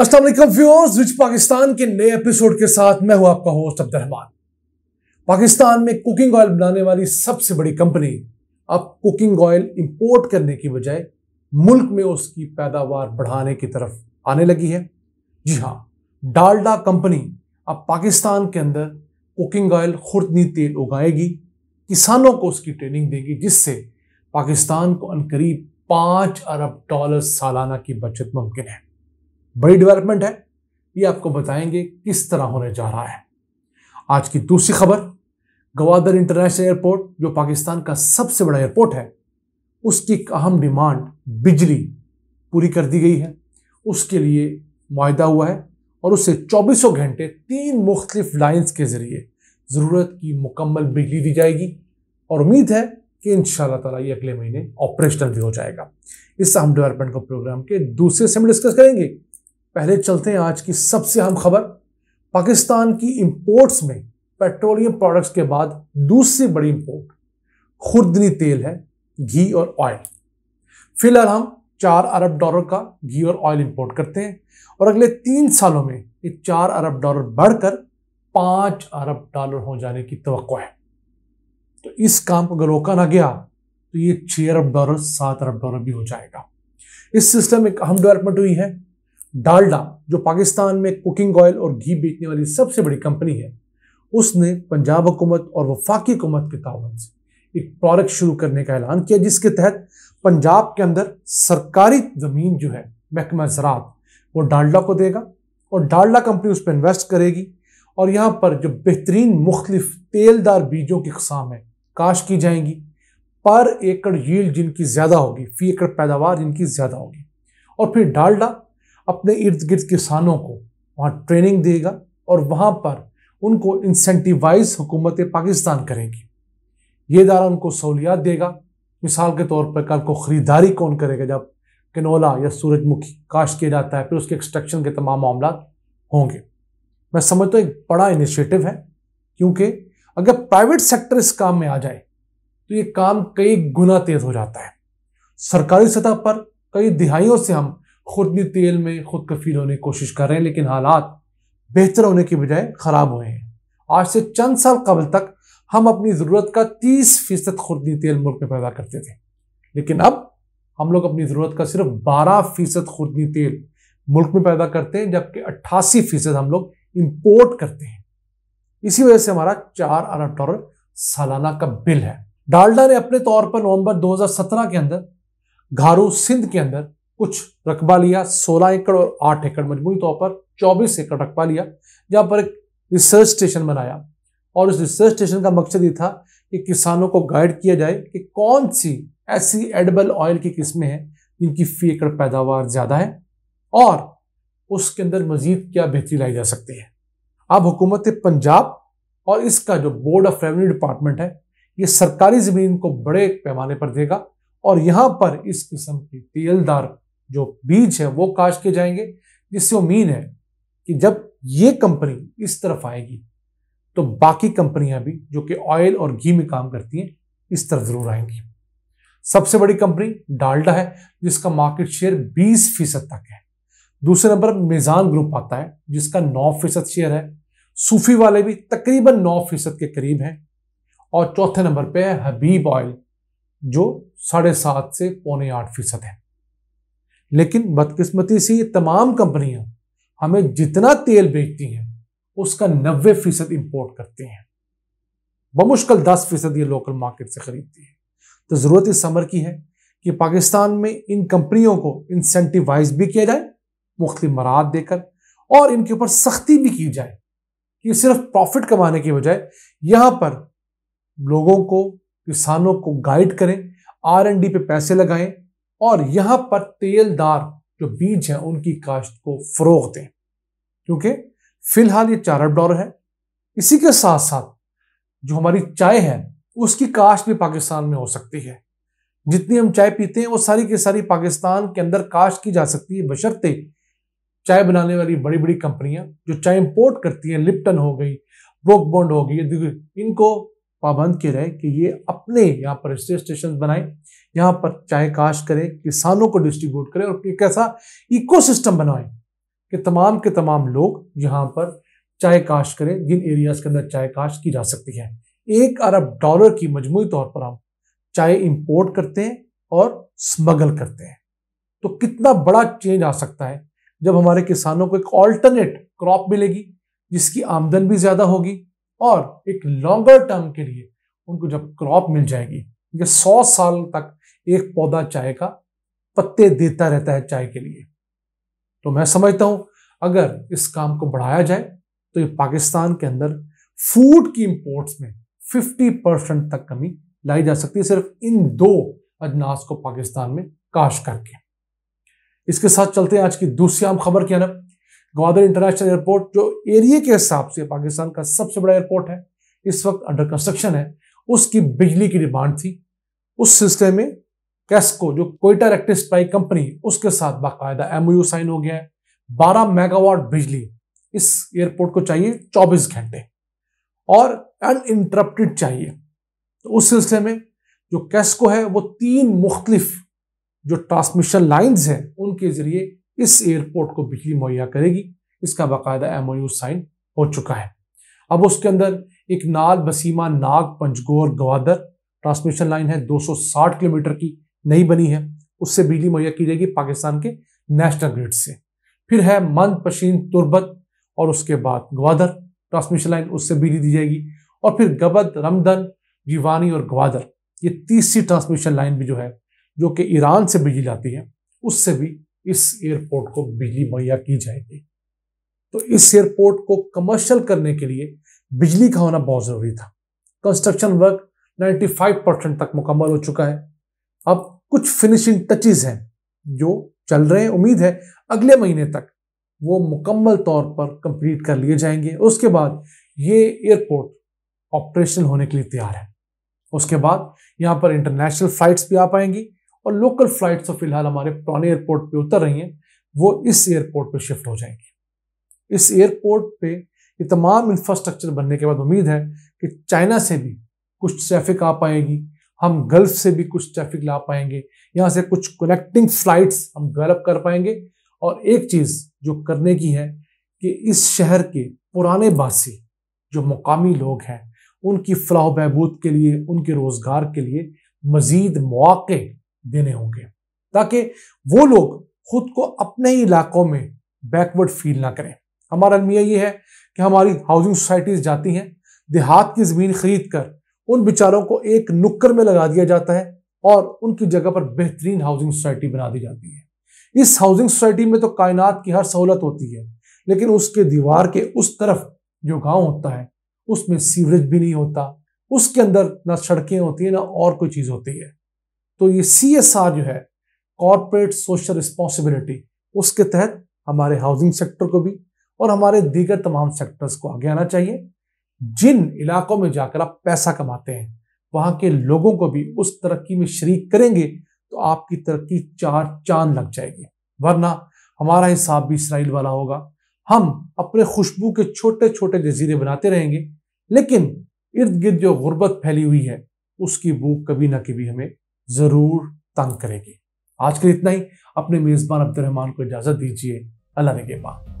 viewers विच पाकिस्तान के नए episode के साथ मैं हूं आपका होस्ट अब्दुलरहमान पाकिस्तान में कुकिंग ऑयल बनाने वाली सबसे बड़ी कंपनी अब कुकिंग ऑयल इंपोर्ट करने की बजाय मुल्क में उसकी पैदावार बढ़ाने की तरफ आने लगी है जी हाँ डालडा कंपनी अब पाकिस्तान के अंदर कुकिंग ऑयल खुर्दनी तेल उगाएगी किसानों को उसकी ट्रेनिंग देगी जिससे पाकिस्तान को अनकरीब पाँच अरब डॉलर सालाना की बचत मुमकिन है बड़ी डेवलपमेंट है ये आपको बताएंगे किस तरह होने जा रहा है आज की दूसरी खबर गवादर इंटरनेशनल एयरपोर्ट जो पाकिस्तान का सबसे बड़ा एयरपोर्ट है उसकी एक अहम डिमांड बिजली पूरी कर दी गई है उसके लिए माहा हुआ है और उसे चौबीसों घंटे तीन मुख्तलिफ लाइन्स के ज़रिए ज़रूरत की मुकम्मल बिजली दी जाएगी और उम्मीद है कि इन ताला ये अगले महीने ऑपरेशनल भी हो जाएगा इस हम डेवलपमेंट को प्रोग्राम के दूसरे से हम डिस्कस करेंगे पहले चलते हैं आज की सबसे अहम खबर पाकिस्तान की इंपोर्ट्स में पेट्रोलियम प्रोडक्ट्स के बाद दूसरी बड़ी इंपोर्ट खुर्दनी तेल है घी और ऑयल फिलहाल हम चार अरब डॉलर का घी और ऑयल इंपोर्ट करते हैं और अगले तीन सालों में ये चार अरब डॉलर बढ़कर पाँच अरब डॉलर हो जाने की तो है तो इस काम को अगर रोका ना गया तो ये छह अरब डॉलर सात अरब डॉलर भी हो जाएगा इस सिस्टम में अहम डेवलपमेंट हुई है डालडा जो पाकिस्तान में कुकिंग ऑयल और घी बेचने वाली सबसे बड़ी कंपनी है उसने पंजाब हुकूमत और वफाकी हुकूमत के तावन से एक प्रोडक्ट शुरू करने का ऐलान किया जिसके तहत पंजाब के अंदर सरकारी ज़मीन जो है महकमा ज़रात वो डालडा को देगा और डालडा कंपनी उस पर इन्वेस्ट करेगी और यहाँ पर जो बेहतरीन मुख्तफ तेलदार बीजों की कसाम है काश की जाएंगी पर एकड़ यील्ड जिनकी ज़्यादा होगी फी एकड़ पैदावार जिनकी ज़्यादा होगी और फिर डालडा अपने इर्द गिर्द किसानों को वहाँ ट्रेनिंग देगा और वहाँ पर उनको इंसेंटिवाइज हुकूमत पाकिस्तान करेगी ये दारा उनको सहूलियात देगा मिसाल के तौर पर कल को ख़रीदारी कौन करेगा जब किनोला या सूरजमुखी काश्त किया जाता है फिर उसके एक्सट्रक्शन के तमाम मामला होंगे मैं समझता तो हूँ एक बड़ा इनिशिएटिव है क्योंकि अगर प्राइवेट सेक्टर इस काम में आ जाए तो ये काम कई गुना तेज़ हो जाता है सरकारी सतह पर कई दिहाइयों से हम खुद भी तेल में खुद कफील होने की कोशिश कर रहे हैं लेकिन हालात बेहतर होने के बजाय ख़राब हुए हैं आज से चंद साल कबल तक हम अपनी ज़रूरत का तीस फीसद खुर्दनी तेल मुल्क में पैदा करते थे लेकिन अब हम लोग अपनी ज़रूरत का सिर्फ बारह फीसद खुर्दनी तेल मुल्क में पैदा करते हैं जबकि अट्ठासी फीसद हम लोग इम्पोर्ट करते हैं इसी वजह से हमारा चार अरब डॉलर सालाना का बिल है डालडा ने अपने तौर पर नवंबर 2017 के अंदर घारू सिंध के अंदर कुछ रकबा लिया सोलह एकड़ और आठ एकड़ मजमू तौर पर चौबीस एकड़ रकबा लिया जहाँ पर एक रिसर्च स्टेशन बनाया और उस रिसर्च स्टेशन का मकसद ये था कि किसानों को गाइड किया जाए कि कौन सी ऐसी एडबल ऑयल की किस्में हैं जिनकी फी एकड़ पैदावार ज़्यादा है और उसके अंदर मजीद क्या बेहतरी लाई जा सकती है अब हुकूमत पंजाब और इसका जो बोर्ड ऑफ रेवेन्यू डिपार्टमेंट है ये सरकारी ज़मीन को बड़े पैमाने पर देगा और यहाँ पर इस किस्म की तेलदार जो बीज है वो काश के जाएंगे जिससे उम्मीद है कि जब ये कंपनी इस तरफ आएगी तो बाकी कंपनियां भी जो कि ऑयल और घी में काम करती हैं इस तरफ जरूर आएंगी सबसे बड़ी कंपनी डाल्डा है जिसका मार्केट शेयर 20 फीसद तक है दूसरे नंबर मिजान ग्रुप आता है जिसका 9 फीसद शेयर है सूफी वाले भी तकरीबन 9 फीसद के करीब हैं और चौथे नंबर पे है हबीब ऑयल जो साढ़े सात से पौने आठ फीसद है लेकिन बदकिस्मती से ये तमाम कंपनियां हमें जितना तेल बेचती हैं उसका नब्बे फीसद इम्पोर्ट करती हैं बमुश्किल दस फीसद ये लोकल मार्केट से खरीदती है तो ज़रूरत इस समर की है कि पाकिस्तान में इन कंपनियों को इंसेंटिवाइज भी किया जाए मुख्त मराहत देकर और इनके ऊपर सख्ती भी की जाए कि सिर्फ प्रॉफिट कमाने के बजाय यहाँ पर लोगों को किसानों को गाइड करें आर एन डी पे पैसे लगाएं और यहाँ पर तेलदार जो बीज हैं उनकी काश्त को फरोग दें क्योंकि फिलहाल ये चार अरब डॉलर है इसी के साथ साथ जो हमारी चाय है उसकी काश्त भी पाकिस्तान में हो सकती है जितनी हम चाय पीते हैं वो सारी की सारी पाकिस्तान के अंदर काश्त की जा सकती है बशर्ते चाय बनाने वाली बड़ी बड़ी कंपनियां जो चाय इंपोर्ट करती हैं लिप्टन हो गई ब्रोकबॉन्ड हो गई इनको पाबंद के जाए कि ये अपने यहाँ पर स्टेशन बनाए यहाँ पर चाय काश करें किसानों को डिस्ट्रीब्यूट करें और एक ऐसा इको सिस्टम बनाए कि तमाम के तमाम लोग यहाँ पर चाय काश करें जिन एरियाज के अंदर चाय काश की जा सकती है एक अरब डॉलर की मजमू तौर पर हम चाय इंपोर्ट करते हैं और स्मगल करते हैं तो कितना बड़ा चेंज आ सकता है जब हमारे किसानों को एक ऑल्टरनेट क्रॉप मिलेगी जिसकी आमदन भी ज़्यादा होगी और एक लॉन्गर टर्म के लिए उनको जब क्रॉप मिल जाएगी ये सौ साल तक एक पौधा चाय का पत्ते देता रहता है चाय के लिए तो मैं समझता हूं अगर इस काम को बढ़ाया जाए तो ये पाकिस्तान के अंदर फूड की इंपोर्ट्स में 50 परसेंट तक कमी लाई जा सकती है सिर्फ इन दो अजनास को पाकिस्तान में काश करके इसके साथ चलते हैं आज की दूसरी आम खबर की अनब ग्वादर इंटरनेशनल एयरपोर्ट जो एरिए के हिसाब से पाकिस्तान का सबसे बड़ा एयरपोर्ट है इस वक्त अंडर कंस्ट्रक्शन है उसकी बिजली की डिमांड थी उस सिलसिले में कैस्को जो कोयटा रेक्टिस्पाई कंपनी उसके साथ बाकायदा एम साइन हो गया है बारह मेगावाट बिजली इस एयरपोर्ट को चाहिए चौबीस घंटे और अनइंटरप्टेड चाहिए तो उस सिलसिले में जो कैस्को है वो तीन मुख्तलिफ जो ट्रांसमिशन लाइन्स हैं उनके जरिए इस एयरपोर्ट को बिजली मुहैया करेगी इसका बाकायदा एम साइन हो चुका है अब उसके अंदर एक नाल बसीमा नाग पंचगोर गवादर ट्रांसमिशन लाइन है 260 किलोमीटर की नई बनी है उससे बिजली मुहैया की जाएगी पाकिस्तान के नेशनल ग्रिड से फिर है मंद पशीन तुरबत और उसके बाद ग्वादर ट्रांसमिशन लाइन उससे बिजली दी जाएगी और फिर गबद रमदन जीवानी और ग्वादर ये तीसरी ट्रांसमिशन लाइन भी जो है जो कि ईरान से बिजली लाती है उससे भी इस एयरपोर्ट को बिजली मुहैया की जाएगी तो इस एयरपोर्ट को कमर्शियल करने के लिए बिजली का होना बहुत ज़रूरी था कंस्ट्रक्शन वर्क 95 परसेंट तक मुकम्मल हो चुका है अब कुछ फिनिशिंग टचेज हैं जो चल रहे हैं उम्मीद है अगले महीने तक वो मुकम्मल तौर पर कंप्लीट कर लिए जाएंगे उसके बाद ये एयरपोर्ट ऑपरेशनल होने के लिए तैयार है उसके बाद यहाँ पर इंटरनेशनल फ्लाइट्स भी आ पाएंगी और लोकल फ्लाइट्स तो फिलहाल हमारे पुराने एयरपोर्ट पे उतर रही हैं वो इस एयरपोर्ट पे शिफ्ट हो जाएंगी इस एयरपोर्ट पे ये तमाम इंफ्रास्ट्रक्चर बनने के बाद उम्मीद है कि चाइना से भी कुछ ट्रैफिक आ पाएगी हम गल्फ से भी कुछ ट्रैफिक ला पाएंगे यहाँ से कुछ कनेक्टिंग फ्लाइट्स हम डेवलप कर पाएंगे और एक चीज़ जो करने की है कि इस शहर के पुराने बासी जो मुकामी लोग हैं उनकी फलाह बहबूद के लिए उनके रोज़गार के लिए मज़ीद मौक़े देने होंगे ताकि वो लोग खुद को अपने ही इलाकों में बैकवर्ड फील ना करें हमारा अलमिया ये है कि हमारी हाउसिंग सोसाइटीज़ जाती हैं देहात की ज़मीन खरीद कर उन बेचारों को एक नुक्कर में लगा दिया जाता है और उनकी जगह पर बेहतरीन हाउसिंग सोसाइटी बना दी जाती है इस हाउसिंग सोसाइटी में तो कायनात की हर सहूलत होती है लेकिन उसके दीवार के उस तरफ जो गांव होता है उसमें सीवरेज भी नहीं होता उसके अंदर ना सड़कें होती हैं ना और कोई चीज़ होती है तो ये सी एस आर जो है कॉरपोरेट सोशल रिस्पॉन्सिबिलिटी उसके तहत हमारे हाउसिंग सेक्टर को भी और हमारे दीगर तमाम सेक्टर्स को आगे आना चाहिए जिन इलाकों में जाकर आप पैसा कमाते हैं वहां के लोगों को भी उस तरक्की में शरीक करेंगे तो आपकी तरक्की चार चांद लग जाएगी वरना हमारा हिसाब भी इसराइल वाला होगा हम अपने खुशबू के छोटे छोटे जजीरे बनाते रहेंगे लेकिन इर्द गिर्द जो गुर्बत फैली हुई है उसकी भूख कभी ना कभी हमें ज़रूर तंग करेगी आज के लिए इतना ही अपने मेज़बान अब्दुलरहमान को इजाज़त दीजिए अल्लाह के बाद